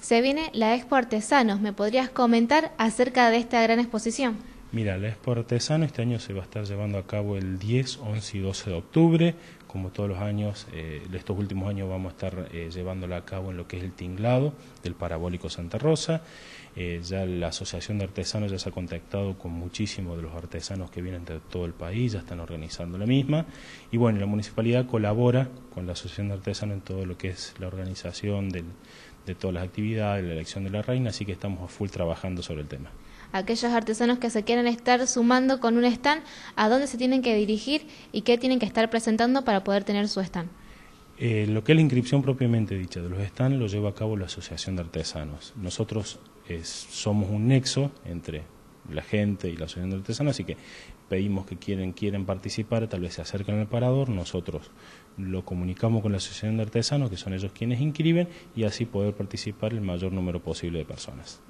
se viene la Expo Artesanos. ¿Me podrías comentar acerca de esta gran exposición? Mira, la Expo Artesano este año se va a estar llevando a cabo el 10, 11 y 12 de octubre. Como todos los años, eh, estos últimos años vamos a estar eh, llevándola a cabo en lo que es el tinglado del Parabólico Santa Rosa. Eh, ya la Asociación de Artesanos ya se ha contactado con muchísimos de los artesanos que vienen de todo el país, ya están organizando la misma. Y bueno, la municipalidad colabora con la Asociación de Artesanos en todo lo que es la organización del, de todas las actividades, la elección de la reina, así que estamos a full trabajando sobre el tema. Aquellos artesanos que se quieran estar sumando con un stand, ¿a dónde se tienen que dirigir y qué tienen que estar presentando para poder tener su stand? Eh, lo que es la inscripción propiamente dicha de los stands lo lleva a cabo la Asociación de Artesanos. Nosotros eh, somos un nexo entre la gente y la asociación de artesanos, así que pedimos que quieren, quieren participar, tal vez se acerquen al parador, nosotros lo comunicamos con la asociación de artesanos, que son ellos quienes inscriben, y así poder participar el mayor número posible de personas.